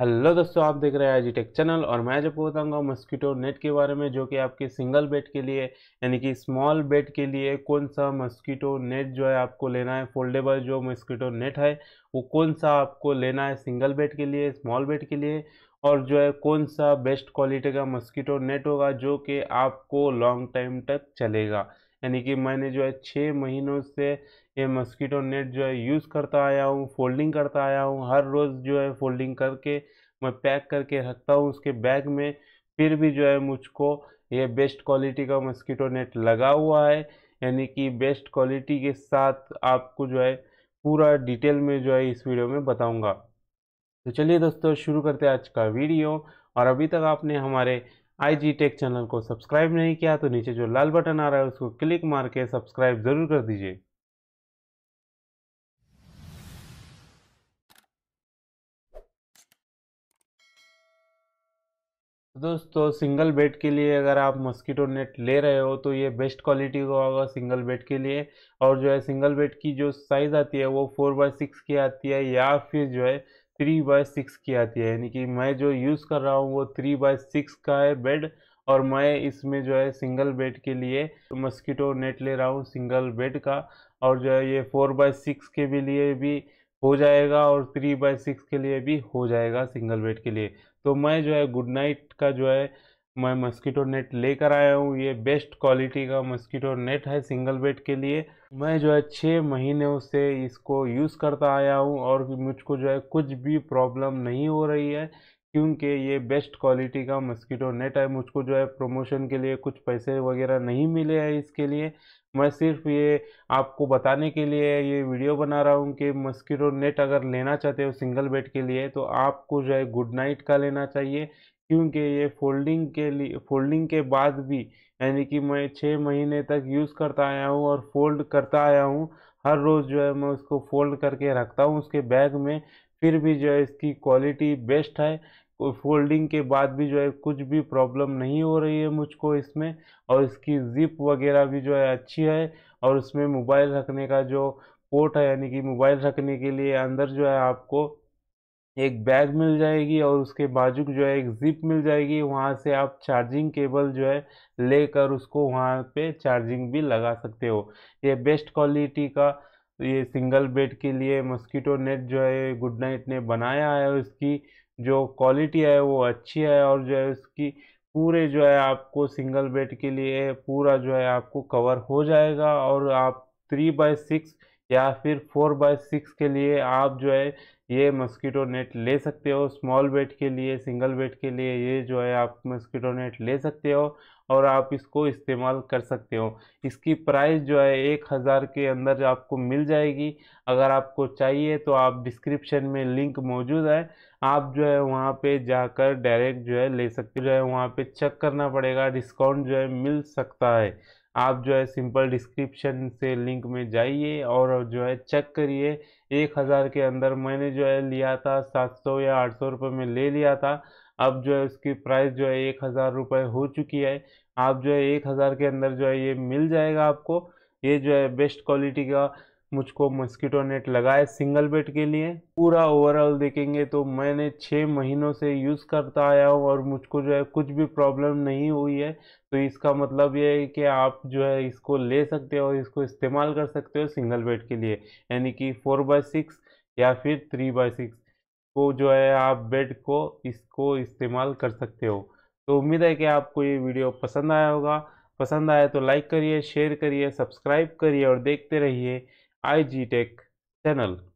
Hello दोस्तों आप देख रहे हैं आई टेक चैनल और मैं जब बताऊंगा मस्कीटो नेट के बारे में जो कि आपके सिंगल बेड के लिए यानी कि स्मॉल बेड के लिए कौन सा मस्कीटो नेट जो है आपको लेना है फोल्डेबल जो मस्कीटो नेट है वो कौन सा आपको लेना है सिंगल बेड के लिए स्मॉल बेड के लिए और जो है कौन सा बेस्ट क्वालिटी का मस्कीटो नेट होगा जो कि आपको लॉन्ग टाइम तक चलेगा यानी कि मैंने जो है छः महीनों से ये मस्कीटो नेट जो है यूज़ करता आया हूँ फोल्डिंग करता आया हूँ हर रोज़ जो है फोल्डिंग करके मैं पैक करके रखता हूँ उसके बैग में फिर भी जो है मुझको ये बेस्ट क्वालिटी का मस्कीटो नेट लगा हुआ है यानी कि बेस्ट क्वालिटी के साथ आपको जो है पूरा डिटेल में जो है इस वीडियो में बताऊँगा तो चलिए दोस्तों शुरू करते हैं आज का वीडियो और अभी तक आपने हमारे आई जी टेक चैनल को सब्सक्राइब नहीं किया तो नीचे जो लाल बटन आ रहा है उसको क्लिक मार के सब्सक्राइब ज़रूर कर दीजिए तो दोस्तों सिंगल बेड के लिए अगर आप मस्कीटो नेट ले रहे हो तो ये बेस्ट क्वालिटी का होगा सिंगल बेड के लिए और जो है सिंगल बेड की जो साइज़ आती है वो फोर बाय सिक्स की आती है या फिर जो है थ्री बाय सिक्स की आती है यानी कि मैं जो यूज़ कर रहा हूँ वो थ्री बाय सिक्स का है बेड और मैं इसमें जो है सिंगल बेड के लिए मस्कीटो नेट ले रहा हूँ सिंगल बेड का और जो है ये फोर बाय सिक्स के भी लिए भी हो जाएगा और थ्री बाय सिक्स के लिए भी हो जाएगा सिंगल बेड के लिए तो मैं जो है गुड नाइट का जो है मैं मस्कीटो नेट लेकर आया हूँ ये बेस्ट क्वालिटी का मस्कीटो नेट है सिंगल बेड के लिए मैं जो है छः महीने से इसको यूज़ करता आया हूँ और मुझको जो है कुछ भी प्रॉब्लम नहीं हो रही है क्योंकि ये बेस्ट क्वालिटी का मस्कीटो नेट है मुझको जो है प्रमोशन के लिए कुछ पैसे वगैरह नहीं मिले हैं इसके लिए मैं सिर्फ ये आपको बताने के लिए ये वीडियो बना रहा हूँ कि मस्कीटो नेट अगर लेना चाहते हो सिंगल बेड के लिए तो आपको जो है गुड नाइट का लेना चाहिए क्योंकि ये फोल्डिंग के लिए फोल्डिंग के बाद भी यानी कि मैं छः महीने तक यूज़ करता आया हूँ और फोल्ड करता आया हूँ हर रोज़ जो है मैं उसको फोल्ड करके रखता हूँ उसके बैग में फिर भी जो है इसकी क्वालिटी बेस्ट है फोल्डिंग के बाद भी जो है कुछ भी प्रॉब्लम नहीं हो रही है मुझको इसमें और इसकी ज़िप वगैरह भी जो है अच्छी है और उसमें मोबाइल रखने का जो पोर्ट है यानी कि मोबाइल रखने के लिए अंदर जो है आपको एक बैग मिल जाएगी और उसके बाजू जो है एक ज़िप मिल जाएगी वहाँ से आप चार्जिंग केबल जो है लेकर उसको वहाँ पे चार्जिंग भी लगा सकते हो ये बेस्ट क्वालिटी का ये सिंगल बेड के लिए मस्कीटो नेट जो है गुड नाइट ने बनाया है उसकी जो क्वालिटी है वो अच्छी है और जो है उसकी पूरे जो है आपको सिंगल बेड के लिए पूरा जो है आपको कवर हो जाएगा और आप थ्री बाय सिक्स या फिर फोर बाय सिक्स के लिए आप जो है ये मस्कीटो नेट ले सकते हो स्मॉल बेड के लिए सिंगल बेड के लिए ये जो है आप मस्कीटो नेट ले सकते हो और आप इसको इस्तेमाल कर सकते हो इसकी प्राइस जो है एक हज़ार के अंदर आपको मिल जाएगी अगर आपको चाहिए तो आप डिस्क्रिप्शन में लिंक मौजूद है आप जो है वहाँ पे जाकर डायरेक्ट जो है ले सकते हो जो है वहाँ पे चेक करना पड़ेगा डिस्काउंट जो है मिल सकता है आप जो है सिंपल डिस्क्रिप्शन से लिंक में जाइए और जो है चेक करिए एक हज़ार के अंदर मैंने जो है लिया था सात सौ या आठ सौ रुपये में ले लिया था अब जो है उसकी प्राइस जो है एक हज़ार रुपये हो चुकी है आप जो है एक हज़ार के अंदर जो है ये मिल जाएगा आपको ये जो है बेस्ट क्वालिटी का मुझको मस्कीटो नेट लगाए सिंगल बेड के लिए पूरा ओवरऑल देखेंगे तो मैंने छः महीनों से यूज़ करता आया हूँ और मुझको जो है कुछ भी प्रॉब्लम नहीं हुई है तो इसका मतलब ये है कि आप जो है इसको ले सकते हो और इसको इस्तेमाल कर सकते हो सिंगल बेड के लिए यानी कि फोर बाय सिक्स या फिर थ्री बाय सिक्स को जो है आप बेड को इसको इस्तेमाल कर सकते हो तो उम्मीद है कि आपको ये वीडियो पसंद आया होगा पसंद आए तो लाइक करिए शेयर करिए सब्सक्राइब करिए और देखते रहिए IGTech channel.